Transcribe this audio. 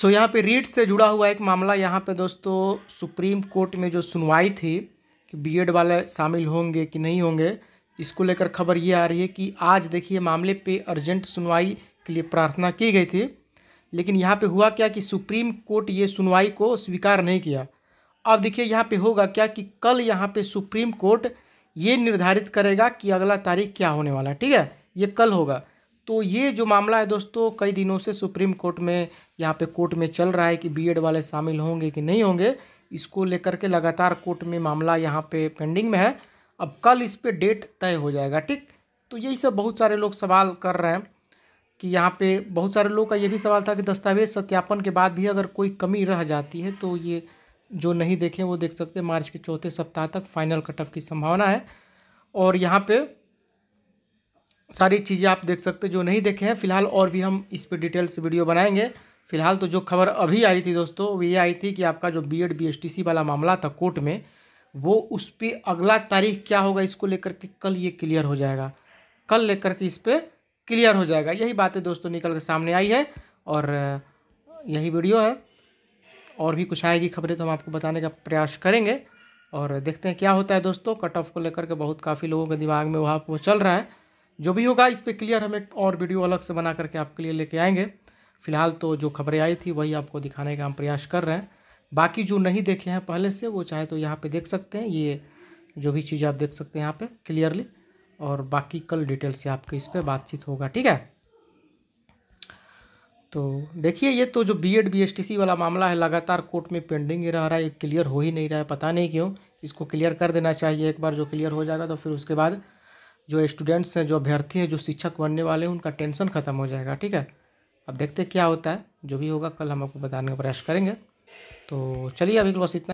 सो यहाँ पे रीट से जुड़ा हुआ एक मामला यहाँ पे दोस्तों सुप्रीम कोर्ट में जो सुनवाई थी कि बीएड वाले शामिल होंगे कि नहीं होंगे इसको लेकर खबर ये आ रही है कि आज देखिए मामले पे अर्जेंट सुनवाई के लिए प्रार्थना की गई थी लेकिन यहाँ पे हुआ क्या कि सुप्रीम कोर्ट ये सुनवाई को स्वीकार नहीं किया अब देखिए यहाँ पर होगा क्या कि कल यहाँ पर सुप्रीम कोर्ट ये निर्धारित करेगा कि अगला तारीख क्या होने वाला है ठीक है ये कल होगा तो ये जो मामला है दोस्तों कई दिनों से सुप्रीम कोर्ट में यहाँ पे कोर्ट में चल रहा है कि बीएड वाले शामिल होंगे कि नहीं होंगे इसको लेकर के लगातार कोर्ट में मामला यहाँ पे पेंडिंग में है अब कल इस पर डेट तय हो जाएगा ठीक तो यही सब बहुत सारे लोग सवाल कर रहे हैं कि यहाँ पे बहुत सारे लोग का ये भी सवाल था कि दस्तावेज सत्यापन के बाद भी अगर कोई कमी रह जाती है तो ये जो नहीं देखें वो देख सकते मार्च के चौथे सप्ताह तक फाइनल कटअप की संभावना है और यहाँ पर सारी चीज़ें आप देख सकते जो नहीं देखे हैं फिलहाल और भी हम इस पर डिटेल से वीडियो बनाएंगे फिलहाल तो जो खबर अभी आई थी दोस्तों वो ये आई थी कि आपका जो B Ed B S T C वाला मामला था कोर्ट में वो उस पर अगला तारीख क्या होगा इसको लेकर के कल ये क्लियर हो जाएगा कल लेकर के इस पर क्लियर हो जाएगा यही बातें दोस्तों निकल कर सामने आई है और यही वीडियो है और भी कुछ आएगी खबरें तो हम आपको बताने का प्रयास करेंगे और देखते हैं क्या होता है दोस्तों कट ऑफ को लेकर के बहुत काफ़ी लोगों के दिमाग में वहाँ वो चल रहा है जो भी होगा इस पर क्लियर हम एक और वीडियो अलग से बना करके आपके लिए लेके आएंगे फिलहाल तो जो खबरें आई थी वही आपको दिखाने का हम प्रयास कर रहे हैं बाकी जो नहीं देखे हैं पहले से वो चाहे तो यहाँ पे देख सकते हैं ये जो भी चीज़ आप देख सकते हैं यहाँ पे क्लियरली और बाकी कल डिटेल से आपके इस पर बातचीत होगा ठीक है तो देखिए ये तो जो बी एड वाला मामला है लगातार कोर्ट में पेंडिंग ही रह रहा है क्लियर हो ही नहीं रहा है पता नहीं क्यों इसको क्लियर कर देना चाहिए एक बार जो क्लियर हो जाएगा तो फिर उसके बाद जो स्टूडेंट्स हैं जो अभ्यर्थी हैं जो शिक्षक बनने वाले हैं उनका टेंशन ख़त्म हो जाएगा ठीक है अब देखते हैं क्या होता है जो भी होगा कल हम आपको बताने का प्रयास करेंगे तो चलिए अभी के बस इतना